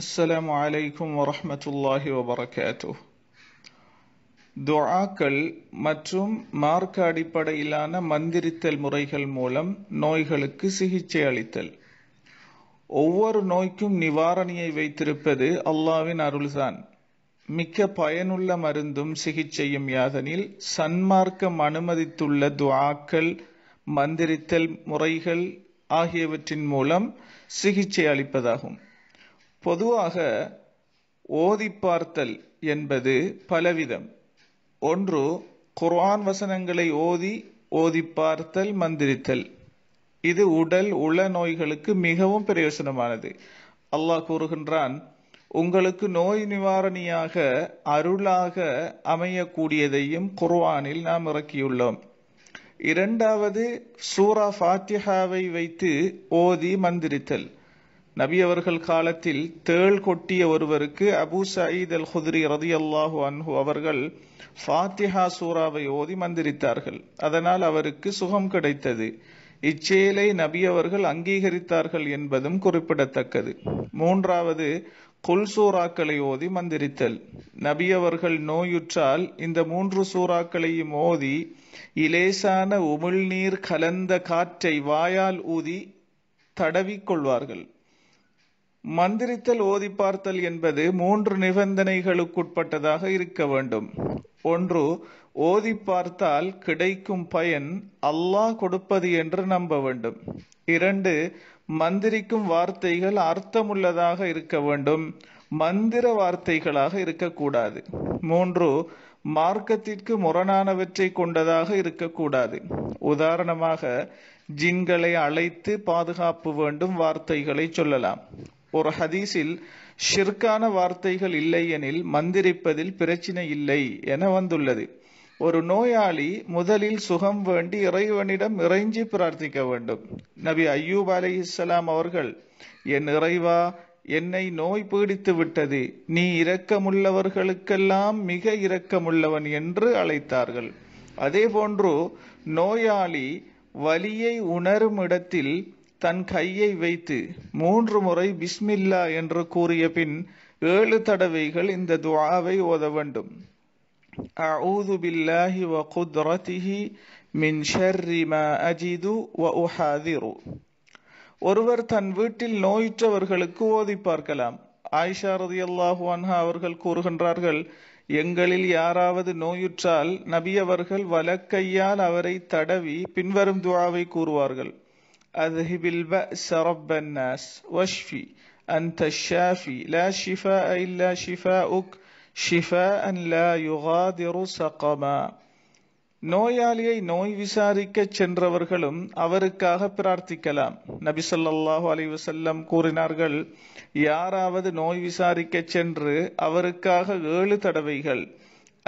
அஸ்ஸலாம் வலைக்கும் வரமத்துல்லாஹி வபரகாத்து துஆக்கள் மற்றும் மார்க்க அடிப்படையிலான மந்திரித்தல் முறைகள் மூலம் நோய்களுக்கு சிகிச்சை அளித்தல் ஒவ்வொரு நோய்க்கும் நிவாரணியை வைத்திருப்பது அல்லாவின் அருள்தான் மிக்க பயனுள்ள மருந்தும் சிகிச்சையும் யாதனில் சன்மார்க்கம் அனுமதித்துள்ள துவாக்கள் மந்திரித்தல் முறைகள் ஆகியவற்றின் மூலம் சிகிச்சை அளிப்பதாகும் பொதுவாக ஓதி பார்த்தல் என்பது பலவிதம் ஒன்று குர்ஆன் வசனங்களை ஓதி ஓதி பார்த்தல் மந்திரித்தல் இது உடல் உள நோய்களுக்கு மிகவும் பிரயோசனமானது அல்லாஹ் கூறுகின்றான் உங்களுக்கு நோய் நிவாரணியாக அருளாக அமையக்கூடியதையும் குர்வானில் நாம் இறக்கியுள்ளோம் இரண்டாவது சூரா ஃபாத்திஹாவை வைத்து ஓதி மந்திரித்தல் நபி அவர்கள் காலத்தில் தேள் கொட்டிய ஒருவருக்கு அபு சயீத் அல் ஹுத்ரி ரதி அல்லாஹு அன்ஹு அவர்கள் ஃபாத்திஹா சூறாவை ஓதி மந்திரித்தார்கள் அதனால் அவருக்கு சுகம் கிடைத்தது இச்செயலை நபி அவர்கள் அங்கீகரித்தார்கள் என்பதும் குறிப்பிடத்தக்கது மூன்றாவது குல் சூறாக்களை ஓதி மந்திரித்தல் நபி அவர்கள் நோயுற்றால் இந்த மூன்று சூறாக்களையும் ஓதி இலேசான உமிழ்நீர் கலந்த காற்றை வாயால் ஊதி தடவிக்கொள்வார்கள் மந்திரித்தல் ஓதி பார்த்தல் என்பது மூன்று நிபந்தனைகளுக்குட்பட்டதாக இருக்க வேண்டும் ஒன்று ஓதி பார்த்தால் கிடைக்கும் பயன் அல்லாஹ் கொடுப்பது என்று நம்ப வேண்டும் இரண்டு மந்திரிக்கும் வார்த்தைகள் அர்த்தமுள்ளதாக இருக்க வேண்டும் மந்திர வார்த்தைகளாக இருக்கக்கூடாது மூன்று மார்க்கத்திற்கு முரணானவற்றை கொண்டதாக இருக்கக்கூடாது உதாரணமாக ஜின்களை அழைத்து பாதுகாப்பு வேண்டும் வார்த்தைகளை சொல்லலாம் ஒரு ஹதீஸில் ஷிர்கான வார்த்தைகள் இல்லை எனில் மந்திரிப்பதில் பிரச்சினை இல்லை என வந்துள்ளது ஒரு நோயாளி முதலில் சுகம் வேண்டி இறைவனிடம் இறைஞ்சி பிரார்த்திக்க வேண்டும் நபி ஐயூப் அலி இஸ்லாம் அவர்கள் என் இறைவா என்னை நோய் பீடித்து விட்டது நீ இரக்கமுள்ளவர்களுக்கெல்லாம் மிக இரக்கமுள்ளவன் என்று அழைத்தார்கள் அதே போன்று நோயாளி வலியை உணரும் இடத்தில் தன் கையை வைத்து மூன்று முறை பிஸ்மில்லா என்று கூறிய பின் ஏழு தடவைகள் இந்த துவாவை ஓத வேண்டும் அவுது பில்லாஹி வ குத்ரதிஹி மின் மா அஜிது வ உஹாதிரு ஒருவர் தன் வீட்டில் நோயுற்றவர்களுக்கு ஓதி பார்க்கலாம் ஆயிஷா ரதி அல்லாஹு அன்ஹா அவர்கள் கூறுகின்றார்கள் எங்களில் யாராவது நோயுற்றால் நபி அவர்கள் வலக்கையால் அவரை தடவி பின்வரும் துவாவை கூறுவார்கள் اذهب الباس رب الناس واشفي انت الشافي لا شفاء الا شفاؤك ஷிஃபான் லா யுகாதிரு சகமா நோயாளியை நோய் விசாரிக்க சென்றவர்களும் அவருக்காக பிரார்த்திக்கலாம் நபி சொல்லாஹு அலைவசல்லம் கூறினார்கள் யாராவது நோய் விசாரிக்க சென்று அவருக்காக ஏழு தடவைகள்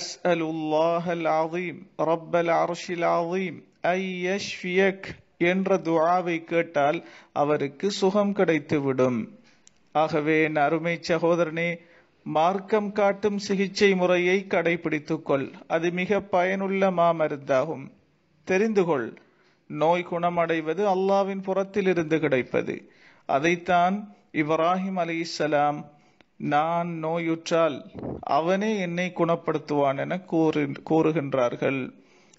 அஸ் அல் உல்லாஹல் ஆதீம் ரப்பல் அர்ஷில் ஆதீம் ஐ யஷ்வியக் என்ற துவாவை கேட்டால் அவருக்கு சுகம் கிடைத்துவிடும் ஆகவே என் அருமை சகோதரனே மார்க்கம் காட்டும் சிகிச்சை முறையை கடைபிடித்துக்கொள் அது மிக பயனுள்ள மாமருந்தாகும் தெரிந்து கொள் நோய் குணமடைவது அல்லாவின் புறத்திலிருந்து கிடைப்பது அதைத்தான் இப்ராஹிம் அலி இஸ்லாம் நான் நோயுற்றால் அவனே என்னை குணப்படுத்துவான் என கூறு கூறுகின்றார்கள்